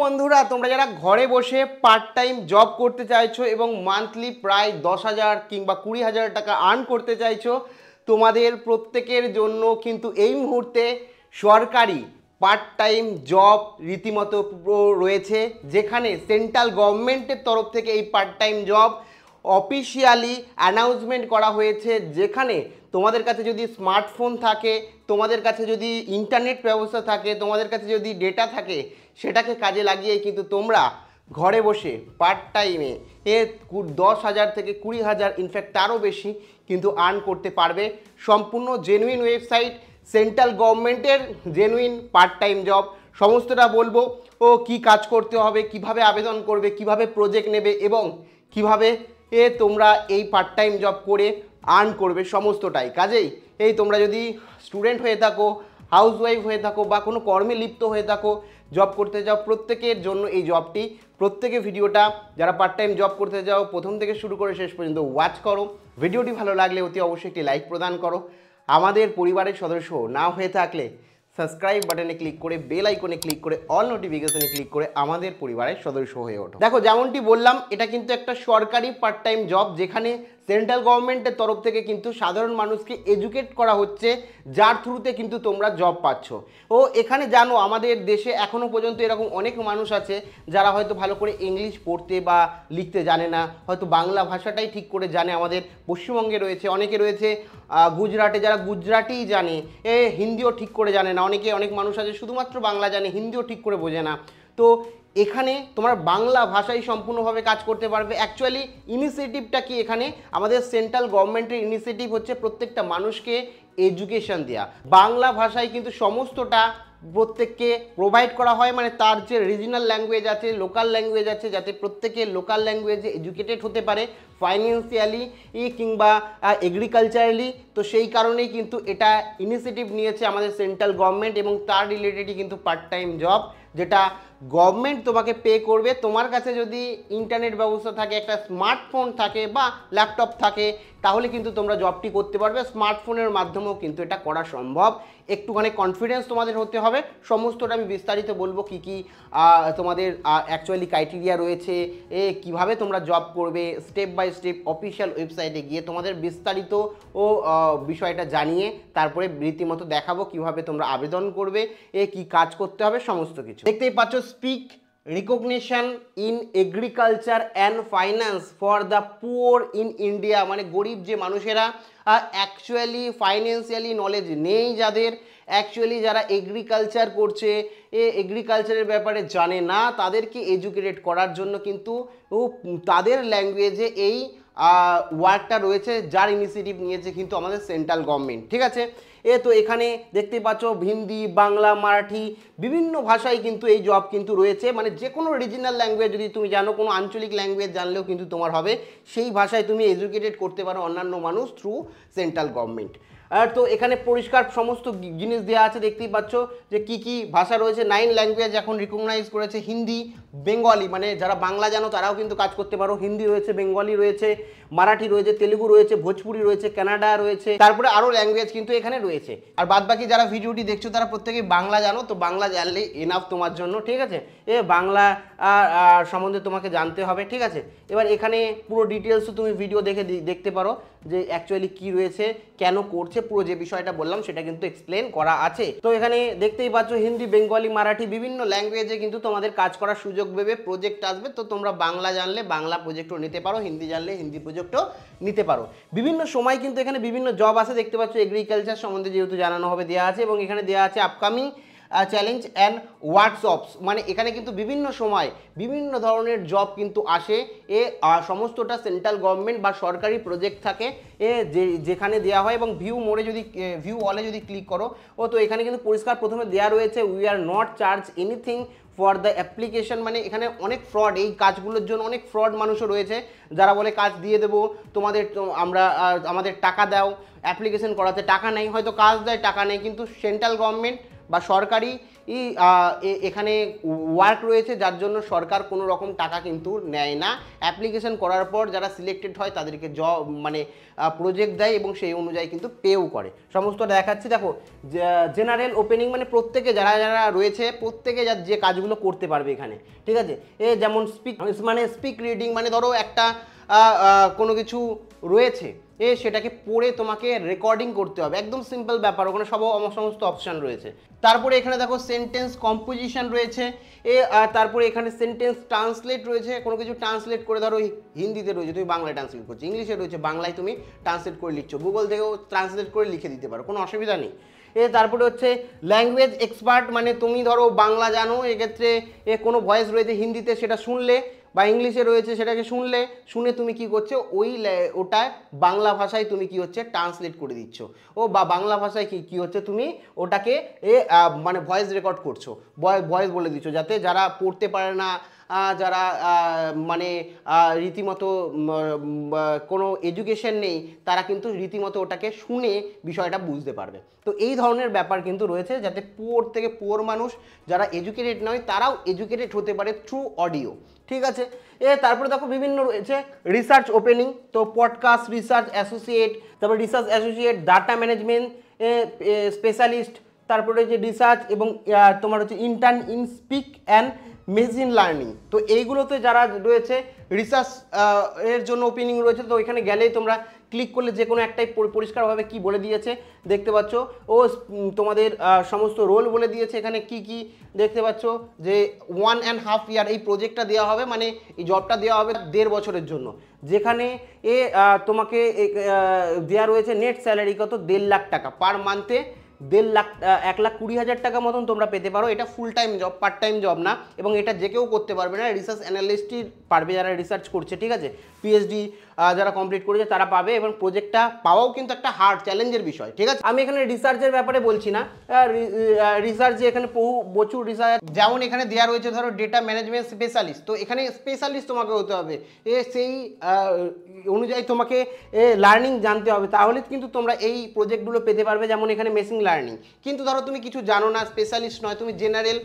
বন্ধুরা তোমরা যারা ঘরে বসে পার্ট টাইম জব করতে চাইছো এবং মান্থলি প্রায় দশ হাজার কিংবা কুড়ি হাজার টাকা আর্ন করতে চাইছো তোমাদের প্রত্যেকের জন্য কিন্তু এই মুহূর্তে সরকারি পার্ট টাইম জব রীতিমতো রয়েছে যেখানে সেন্ট্রাল গভর্নমেন্টের তরফ থেকে এই part time job officially announcement করা হয়েছে যেখানে তোমাদের কাছে যদি স্মার্টফোন থাকে তোমাদের কাছে যদি ইন্টারনেট ব্যবস্থা থাকে তোমাদের কাছে যদি ডেটা থাকে সেটাকে কাজে লাগিয়ে কিন্তু তোমরা ঘরে বসে পার্ট টাইমে এ দশ হাজার থেকে কুড়ি হাজার ইনফ্যাক্ট তারও বেশি কিন্তু আর্ন করতে পারবে সম্পূর্ণ জেনুইন ওয়েবসাইট সেন্ট্রাল গভর্নমেন্টের জেনুইন পার্ট টাইম জব সমস্তটা বলবো ও কি কাজ করতে হবে কিভাবে আবেদন করবে কিভাবে প্রজেক্ট নেবে এবং কিভাবে এ তোমরা এই পার্ট টাইম জব করে আর্ন করবে সমস্তটাই কাজেই এই তোমরা যদি স্টুডেন্ট হয়ে থাকো হাউস ওয়াইফ হয়ে থাকো বা কোনো কর্মে লিপ্ত হয়ে থাকো জব করতে যাও প্রত্যেকের জন্য এই জবটি প্রত্যেকে ভিডিওটা যারা পার্ট টাইম জব করতে যাও প্রথম থেকে শুরু করে শেষ পর্যন্ত ওয়াচ করো ভিডিওটি ভালো লাগলে অতি অবশ্যই একটি লাইক প্রদান করো আমাদের পরিবারের সদস্য না হয়ে থাকলে সাবস্ক্রাইব বাটনে ক্লিক করে বেল আইকনে ক্লিক করে অল নোটিফিকেশনে ক্লিক করে আমাদের পরিবারের সদস্য হয়ে ওঠো দেখো যেমনটি বললাম এটা কিন্তু একটা সরকারি পার্ট টাইম জব যেখানে সেন্ট্রাল গভর্নমেন্টের তরফ থেকে কিন্তু সাধারণ মানুষকে এডুকেট করা হচ্ছে যার থ্রুতে কিন্তু তোমরা জব পাচ্ছ ও এখানে জানো আমাদের দেশে এখনও পর্যন্ত এরকম অনেক মানুষ আছে যারা হয়তো ভালো করে ইংলিশ পড়তে বা লিখতে জানে না হয়তো বাংলা ভাষাটাই ঠিক করে জানে আমাদের পশ্চিমবঙ্গে রয়েছে অনেকে রয়েছে গুজরাটে যারা গুজরাটি জানে এ হিন্দিও ঠিক করে জানে না অনেকে অনেক মানুষ আছে শুধুমাত্র বাংলা জানে হিন্দিও ঠিক করে বোঝে না তো এখানে তোমার বাংলা ভাষাই সম্পূর্ণভাবে কাজ করতে পারবে অ্যাকচুয়ালি ইনিশিয়েটিভটা কি এখানে আমাদের সেন্ট্রাল গভর্নমেন্টের ইনিশিয়েটিভ হচ্ছে প্রত্যেকটা মানুষকে এডুকেশন দেওয়া বাংলা ভাষায় কিন্তু সমস্তটা প্রত্যেককে প্রোভাইড করা হয় মানে তার যে রিজিনাল ল্যাঙ্গুয়েজ আছে লোকাল ল্যাঙ্গুয়েজ আছে যাতে প্রত্যেকে লোকাল ল্যাঙ্গুয়েজে এডুকেটেড হতে পারে ফাইন্যান্সিয়ালি কিংবা এগ্রিকালচারালি তো সেই কারণেই কিন্তু এটা ইনিশিয়েটিভ নিয়েছে আমাদের সেন্ট্রাল গভর্নমেন্ট এবং তার রিলেটেডই কিন্তু পার্ট টাইম জব যেটা গভর্নমেন্ট তোমাকে পে করবে তোমার কাছে যদি ইন্টারনেট ব্যবস্থা থাকে একটা স্মার্টফোন থাকে বা ল্যাপটপ থাকে তাহলে কিন্তু তোমরা জবটি করতে পারবে স্মার্টফোনের মাধ্যমেও কিন্তু এটা করা সম্ভব একটুখানি কনফিডেন্স তোমাদের হতে হবে সমস্তটা আমি বিস্তারিত বলবো কি কি তোমাদের অ্যাকচুয়ালি ক্রাইটেরিয়া রয়েছে এ কীভাবে তোমরা জব করবে স্টেপ বাই স্টেপ অফিসিয়াল ওয়েবসাইটে গিয়ে তোমাদের বিস্তারিত ও বিষয়টা জানিয়ে তারপরে রীতিমতো দেখাবো কিভাবে তোমরা আবেদন করবে এ কি কাজ করতে হবে সমস্ত কিছু দেখতেই পাচ্ছ speak recognition in agriculture and finance for the poor in India মানে গরিব যে মানুষেরা অ্যাকচুয়ালি ফাইন্যান্সিয়ালি নলেজ নেই যাদের অ্যাকচুয়ালি যারা এগ্রিকালচার করছে এ এগ্রিকালচারের ব্যাপারে জানে না তাদেরকে এডুকেটেড করার জন্য কিন্তু তাদের ল্যাঙ্গুয়েজে এই ওয়ার্কটা রয়েছে যার ইনিশিয়েটিভ নিয়েছে কিন্তু আমাদের সেন্ট্রাল গভর্নমেন্ট ঠিক আছে এ তো এখানে দেখতে পাচ্ছ হিন্দি বাংলা মারাঠি বিভিন্ন ভাষায় কিন্তু এই জব কিন্তু রয়েছে মানে যে কোনো রিজিনাল ল্যাঙ্গুয়েজ যদি তুমি জানো কোনো আঞ্চলিক ল্যাঙ্গুয়েজ জানলেও কিন্তু তোমার হবে সেই ভাষায় তুমি এজুকেটেড করতে পারো অন্যান্য মানুষ থ্রু সেন্ট্রাল গভর্নমেন্ট আর তো এখানে পরিষ্কার সমস্ত জিনিস দেওয়া আছে দেখতেই পাচ্ছ যে কি কি ভাষা রয়েছে নাইন ল্যাঙ্গুয়েজ এখন রিকগনাইজ করেছে হিন্দি বেঙ্গলি মানে যারা বাংলা জানো তারাও কিন্তু কাজ করতে পারো হিন্দি রয়েছে বেঙ্গলি রয়েছে মারাঠি রয়েছে তেলুগু রয়েছে ভোজপুরি রয়েছে কানাডা রয়েছে তারপরে আরও ল্যাঙ্গুয়েজ কিন্তু এখানে রয়েছে আর বাদবাকি যারা ভিডিওটি দেখছো তারা প্রত্যেকেই বাংলা জানো তো বাংলা জানলেই এনাফ তোমার জন্য ঠিক আছে এ বাংলা সম্বন্ধে তোমাকে জানতে হবে ঠিক আছে এবার এখানে পুরো ডিটেলসও তুমি ভিডিও দেখে দেখতে পারো যে অ্যাকচুয়ালি কি রয়েছে কেন করছে পুরো যে বিষয়টা বললাম সেটা কিন্তু এক্সপ্লেন করা আছে তো এখানে দেখতেই পাচ্ছ হিন্দি বেঙ্গলি মারাঠি বিভিন্ন ল্যাঙ্গুয়েজে কিন্তু তোমাদের কাজ করার সুযোগ ভেবে প্রজেক্ট আসবে তো তোমরা বাংলা জানলে বাংলা প্রজেক্টও নিতে পারো হিন্দি জানলে হিন্দি প্রজেক্টও নিতে পারো বিভিন্ন সময় কিন্তু এখানে বিভিন্ন জব আছে দেখতে পাচ্ছ এগ্রিকালচার সম্বন্ধে যেহেতু জানানো হবে দেওয়া আছে এবং এখানে দেওয়া আছে আপকামিং চ্যালেঞ্জ অ্যান্ড হোয়াটসঅপস মানে এখানে কিন্তু বিভিন্ন সময় বিভিন্ন ধরনের জব কিন্তু আসে এ সমস্তটা সেন্ট্রাল গভর্নমেন্ট বা সরকারি প্রজেক্ট থাকে এ যে যেখানে দেওয়া হয় এবং ভিউ মোড়ে যদি ভিউ অলে যদি ক্লিক করো ও তো এখানে কিন্তু পরিষ্কার প্রথমে দেওয়া রয়েছে we are not charge anything for the application মানে এখানে অনেক ফ্রড এই কাজগুলোর জন্য অনেক ফ্রড মানুষও রয়েছে যারা বলে কাজ দিয়ে দেবো তোমাদের আমরা আমাদের টাকা দাও অ্যাপ্লিকেশন করাতে টাকা নেই হয়তো কাজ দেয় টাকা নেই কিন্তু সেন্ট্রাল গভর্নমেন্ট বা সরকারি এখানে ওয়ার্ক রয়েছে যার জন্য সরকার কোনো রকম টাকা কিন্তু নেয় না অ্যাপ্লিকেশন করার পর যারা সিলেক্টেড হয় তাদেরকে জব মানে প্রজেক্ট দেয় এবং সেই অনুযায়ী কিন্তু পেও করে সমস্তটা দেখাচ্ছি দেখো জেনারেল ওপেনিং মানে প্রত্যেকে যারা যারা রয়েছে প্রত্যেকে যার যে কাজগুলো করতে পারবে এখানে ঠিক আছে এ যেমন স্পিক মানে স্পিক রিডিং মানে ধরো একটা কোনো কিছু রয়েছে এ সেটাকে পড়ে তোমাকে রেকর্ডিং করতে হবে একদম সিম্পল ব্যাপার ওখানে সব সমস্ত অপশান রয়েছে তারপরে এখানে দেখো সেন্টেন্স কম্পোজিশন রয়েছে এ তারপরে এখানে সেন্টেন্স ট্রান্সলেট রয়েছে কোনো কিছু ট্রান্সলেট করে ধরো হিন্দিতে রয়েছে তুমি বাংলায় ট্রান্সলেট করছো ইংলিশে রয়েছে বাংলায় তুমি ট্রান্সলেট করে লিখছো গুগল থেকেও ট্রান্সলেট করে লিখে দিতে পারো কোনো অসুবিধা নেই এ তারপরে হচ্ছে ল্যাঙ্গুয়েজ এক্সপার্ট মানে তুমি ধরো বাংলা জানো এক্ষেত্রে এ কোনো ভয়েস রয়েছে হিন্দিতে সেটা শুনলে বা ইংলিশে রয়েছে সেটাকে শুনলে শুনে তুমি কি করছো ওই ওটায় বাংলা ভাষায় তুমি কি হচ্ছে ট্রান্সলেট করে দিচ্ছ ও বা বাংলা ভাষায় কি কী হচ্ছে তুমি ওটাকে এ মানে ভয়েস রেকর্ড করছো ভয়েস বলে দিচ্ছ যাতে যারা পড়তে পারে না যারা মানে রীতিমতো কোনো এডুকেশন নেই তারা কিন্তু রীতিমতো ওটাকে শুনে বিষয়টা বুঝতে পারবে তো এই ধরনের ব্যাপার কিন্তু রয়েছে যাতে পুয়োর থেকে পুয়োর মানুষ যারা এডুকেটেড নয় তারাও এডুকেটেড হতে পারে থ্রু অডিও ঠিক আছে এ তারপরে দেখো বিভিন্ন রয়েছে রিসার্চ ওপেনিং তো পডকাস্ট রিসার্চ অ্যাসোসিয়েট তারপরে research associate data management specialist তারপরে যে রিসার্চ এবং তোমার হচ্ছে intern in speak and machine learning তো এইগুলোতে যারা রয়েছে রিসার্চ এর জন্য ওপেনিং রয়েছে তো ওইখানে গেলেই তোমরা ক্লিক করলে যে কোনো একটাই পরিষ্কারভাবে কি বলে দিয়েছে দেখতে পাচ্ছ ও তোমাদের সমস্ত রোল বলে দিয়েছে এখানে কি কি দেখতে পাচ্ছ যে ওয়ান অ্যান্ড হাফ ইয়ার এই প্রজেক্টটা দেওয়া হবে মানে এই জবটা দেওয়া হবে দেড় বছরের জন্য যেখানে এ তোমাকে দেওয়া রয়েছে নেট স্যালারি কত দেড় লাখ টাকা পার মান্থে দেড় লাখ এক লাখ কুড়ি হাজার টাকা মতন তোমরা পেতে পারো এটা full time job part time job না এবং এটা যে কেউ করতে পারবে না রিসার্চ অ্যানালিস্টই পারবে যারা রিসার্চ করছে ঠিক আছে পিএইচডি যারা কমপ্লিট করেছে তারা পাবে এবং প্রজেক্টটা পাওয়াও কিন্তু একটা হার্ড চ্যালেঞ্জের বিষয় ঠিক আছে আমি এখানে রিসার্চের ব্যাপারে বলছি না রিসার্চ যে এখানে বহু প্রচুর রিসার্চ যেমন এখানে দেওয়া রয়েছে ধরো ডেটা ম্যানেজমেন্ট স্পেশালিস্ট তো এখানে স্পেশালিস্ট তোমাকে হতে হবে এ সেই অনুযায়ী তোমাকে লার্নিং জানতে হবে তাহলে কিন্তু তোমরা এই প্রজেক্টগুলো পেতে পারবে যেমন এখানে মেশিন লার্নিং কিন্তু ধরো তুমি কিছু জানো না স্পেশালিস্ট নয় তুমি জেনারেল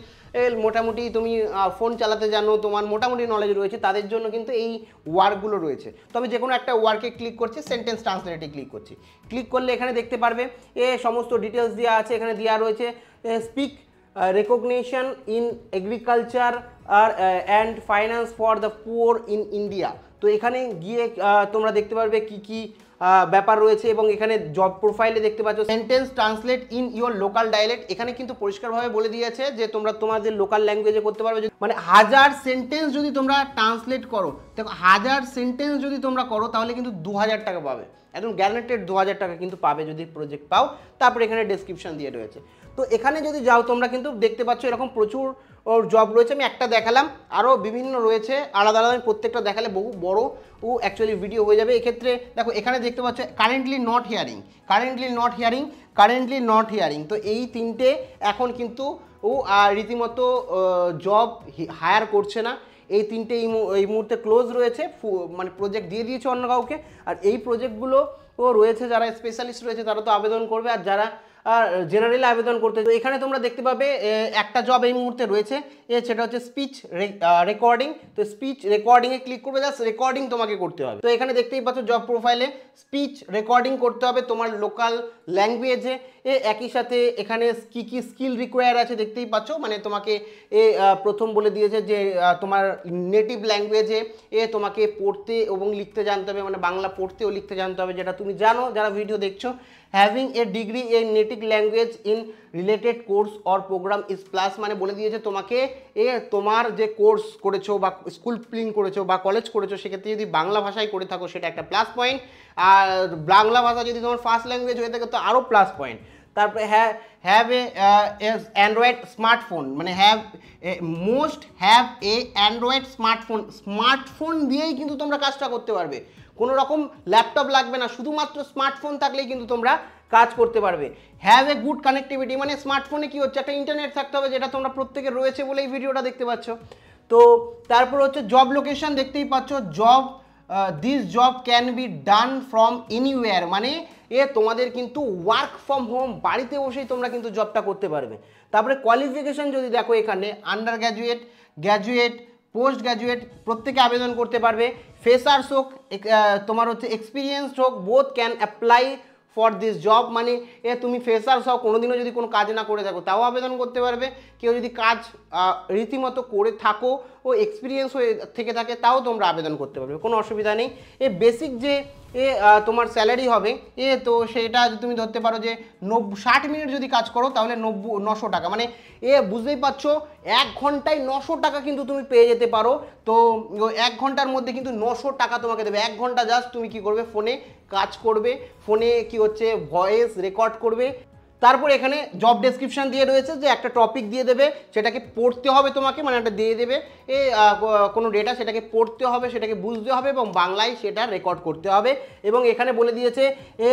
মোটামুটি তুমি ফোন চালাতে জানো তোমার মোটামুটি নলেজ রয়েছে তাদের জন্য কিন্তু এই ওয়ার্কগুলো রয়েছে তবে যে কোনো একটা ওয়ার্কে ক্লিক করছি সেন্টেন্স ট্রান্সলেটে ক্লিক করছি ক্লিক করলে এখানে দেখতে পারবে এ সমস্ত ডিটেলস দেওয়া আছে এখানে দেওয়া রয়েছে স্পিক রেকগনিশন ইন এগ্রিকালচার আর and finance for the poor in India তো এখানে গিয়ে তোমরা দেখতে পারবে কি কি ব্যাপার রয়েছে এবং এখানে জব প্রোফাইলে দেখতে পাচ্ছ sentence translate in your local dialect এখানে কিন্তু পরিষ্কারভাবে বলে দিয়েছে যে তোমরা তোমাদের লোকাল ল্যাঙ্গুয়েজে করতে পারবে মানে হাজার সেন্টেন্স যদি তোমরা ট্রান্সলেট করো দেখো হাজার সেন্টেন্স যদি তোমরা করো তাহলে কিন্তু দু হাজার টাকা পাবে একদম গ্যারান্টেড দু হাজার টাকা কিন্তু পাবে যদি প্রজেক্ট পাও তারপরে এখানে ডেসক্রিপশন দিয়ে রয়েছে তো এখানে যদি যাও তোমরা কিন্তু দেখতে পাচ্ছ এরকম প্রচুর ওর জব রয়েছে আমি একটা দেখালাম আরও বিভিন্ন রয়েছে আলাদা আলাদা আমি প্রত্যেকটা দেখালে বহু বড় ও অ্যাকচুয়ালি ভিডিও হয়ে যাবে এক্ষেত্রে দেখো এখানে দেখতে পাচ্ছ currently not hearing currently not hearing currently not hearing তো এই তিনটে এখন কিন্তু ও রীতিমতো জব হায়ার করছে না এই তিনটে এই এই মুহূর্তে ক্লোজ রয়েছে মানে প্রজেক্ট দিয়ে দিয়েছে অন্য কাউকে আর এই প্রজেক্টগুলো রয়েছে যারা স্পেশালিস্ট রয়েছে তারা তো আবেদন করবে আর যারা আর জেনারেল আবেদন করতে এখানে তোমরা দেখতে পাবে একটা জব এই মুহূর্তে রয়েছে সেটা হচ্ছে স্পিচ রেকর্ডিং তো স্পিচ রেকর্ডিংয়ে ক্লিক করবে জাস্ট রেকর্ডিং তোমাকে করতে হবে তো এখানে দেখতেই পাচ্ছ জব প্রোফাইলে স্পিচ রেকর্ডিং করতে হবে তোমার লোকাল ল্যাঙ্গুয়েজে এ একই সাথে এখানে কী কী স্কিল রিকোয়ার আছে দেখতেই পাচ্ছ মানে তোমাকে এ প্রথম বলে দিয়েছে যে তোমার নেটিভ ল্যাঙ্গুয়েজে এ তোমাকে পড়তে এবং লিখতে জানতে হবে মানে বাংলা পড়তে ও লিখতে জানতে হবে যেটা তুমি জানো যারা ভিডিও দেখছো having a degree a native language in related course or programme is plus মানে বলে দিয়েছে তোমাকে এ তোমার যে কোর্স করেছো বা স্কুল প্লিং করেছো বা কলেজ করেছো সেক্ষেত্রে যদি বাংলা ভাষায় করে থাকো সেটা একটা প্লাস পয়েন্ট আর বাংলা ভাষা যদি তোমার ফার্স্ট ল্যাঙ্গুয়েজ হয়ে থাকে তো আরও প্লাস পয়েন্ট তারপরে হ্যাভ হ্যাভ অ্যান্ড্রয়েড স্মার্টফোন মানে have most have a Android smartphone smartphone দিয়েই কিন্তু তোমরা কাজটা করতে পারবে কোনো রকম ল্যাপটপ লাগবে না শুধুমাত্র স্মার্টফোন থাকলেই কিন্তু তোমরা কাজ করতে পারবে হ্যাভ মানে এ গুড কানেক্টিভিটি মানে স্মার্টফোনে কি হচ্ছে একটা ইন্টারনেট থাকতে হবে যেটা তোমরা প্রত্যেকে রয়েছে বলে এই ভিডিওটা দেখতে পাচ্ছ তো তারপর হচ্ছে জব লোকেশন দেখতেই পাচ্ছ job this job can be done from anywhere মানে এ তোমাদের কিন্তু ওয়ার্ক ফ্রম হোম বাড়িতে বসেই তোমরা কিন্তু জবটা করতে পারবে তারপরে কোয়ালিফিকেশন যদি দেখো এখানে undergraduate graduate postgraduate প্রত্যেকে আবেদন করতে পারবে ফ্রেশার্স হোক তোমার হচ্ছে এক্সপিরিয়েন্সড হোক both can apply for this job মানে এ তুমি ফ্রেশার্স হও কোনোদিনও যদি কোনো কাজ না করে থাকো তাও আবেদন করতে পারবে কেউ যদি কাজ রীতিমতো করে থাকো ও এক্সপিরিয়েন্স হয়ে থেকে থাকে তাও তোমরা আবেদন করতে পারবে কোনো অসুবিধা নেই এ বেসিক যে এ তোমার স্যালারি হবে এ তো সেটা তুমি ধরতে পারো যে নব্ব ষাট মিনিট যদি কাজ করো তাহলে নব্ব নশো টাকা মানে এ বুঝতেই পারছো এক ঘন্টায় নশো টাকা কিন্তু তুমি পেয়ে যেতে পারো তো এক ঘন্টার মধ্যে কিন্তু নশো টাকা তোমাকে দেবে এক ঘন্টা জাস্ট তুমি কি করবে ফোনে কাজ করবে ফোনে কি হচ্ছে ভয়েস রেকর্ড করবে তারপর এখানে জব ডেসক্রিপশান দিয়ে রয়েছে যে একটা টপিক দিয়ে দেবে সেটাকে পড়তে হবে তোমাকে মানে একটা দিয়ে দেবে এ কোনো ডেটা সেটাকে পড়তে হবে সেটাকে বুঝতে হবে এবং বাংলায় সেটা রেকর্ড করতে হবে এবং এখানে বলে দিয়েছে এ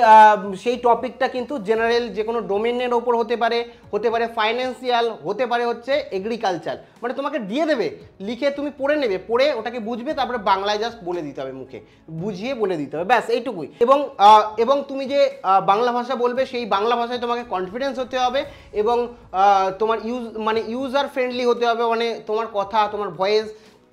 সেই টপিকটা কিন্তু জেনারেল যে কোনো ডোমেনের ওপর হতে পারে হতে পারে ফাইন্যান্সিয়াল হতে পারে হচ্ছে এগ্রিকালচার মানে তোমাকে দিয়ে দেবে লিখে তুমি পড়ে নেবে পড়ে ওটাকে বুঝবে তারপরে বাংলায় জাস্ট বলে দিতে হবে মুখে বুঝিয়ে বলে দিতে হবে ব্যাস এইটুকুই এবং এবং তুমি যে বাংলা ভাষা বলবে সেই বাংলা ভাষায় তোমাকে কনফিডেন্স হতে হবে এবং তোমার ইউজ মানে ইউজার ফ্রেন্ডলি হতে হবে মানে তোমার কথা তোমার ভয়েস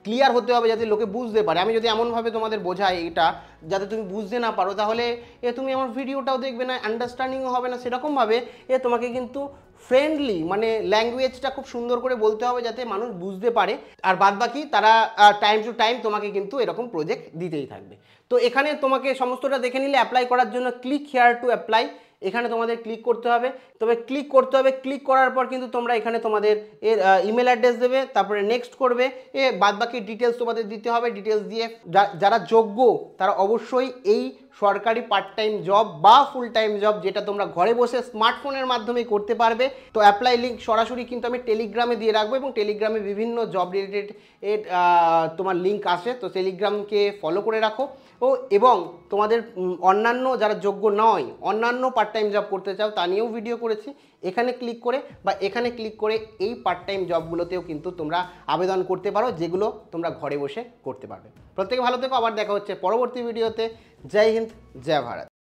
ক্লিয়ার হতে হবে যাতে লোকে বুঝতে পারে আমি যদি এমনভাবে তোমাদের বোঝাই এটা যাতে তুমি বুঝতে না পারো তাহলে এ তুমি আমার ভিডিওটাও দেখবে না আন্ডারস্ট্যান্ডিংও হবে না সেরকমভাবে এ তোমাকে কিন্তু ফ্রেন্ডলি মানে ল্যাঙ্গুয়েজটা খুব সুন্দর করে বলতে হবে যাতে মানুষ বুঝতে পারে আর বাদ বাকি তারা টাইম টু টাইম তোমাকে কিন্তু এরকম প্রজেক্ট দিতেই থাকবে তো এখানে তোমাকে সমস্তটা দেখে নিলে অ্যাপ্লাই করার জন্য ক্লিক হেয়ার টু অ্যাপ্লাই এখানে তোমাদের ক্লিক করতে হবে তবে ক্লিক করতে হবে ক্লিক করার পর কিন্তু তোমরা এখানে তোমাদের এর ইমেল অ্যাড্রেস দেবে তারপরে নেক্সট করবে এ বাদবাকি ডিটেলস তোমাদের দিতে হবে ডিটেলস দিয়ে যারা যোগ্য তারা অবশ্যই এই সরকারি পার্ট টাইম জব বা ফুল টাইম জব যেটা তোমরা ঘরে বসে স্মার্টফোনের মাধ্যমে করতে পারবে তো অ্যাপ্লাই লিঙ্ক সরাসরি কিন্তু আমি টেলিগ্রামে দিয়ে রাখবো এবং টেলিগ্রামে বিভিন্ন জব রিলেটেড এর তোমার লিঙ্ক আসে তো টেলিগ্রামকে ফলো করে রাখো ও এবং তোমাদের অন্যান্য যারা যোগ্য নয় অন্যান্য পার্ট টাইম জব করতে চাও তা নিয়েও ভিডিও করেছি এখানে ক্লিক করে বা এখানে ক্লিক করে এই পার্ট টাইম জবগুলোতেও কিন্তু তোমরা আবেদন করতে পারো যেগুলো তোমরা ঘরে বসে করতে পারবে প্রত্যেকে ভালো থেকো আবার দেখা হচ্ছে পরবর্তী ভিডিওতে জয় হিন্দ জয় ভারত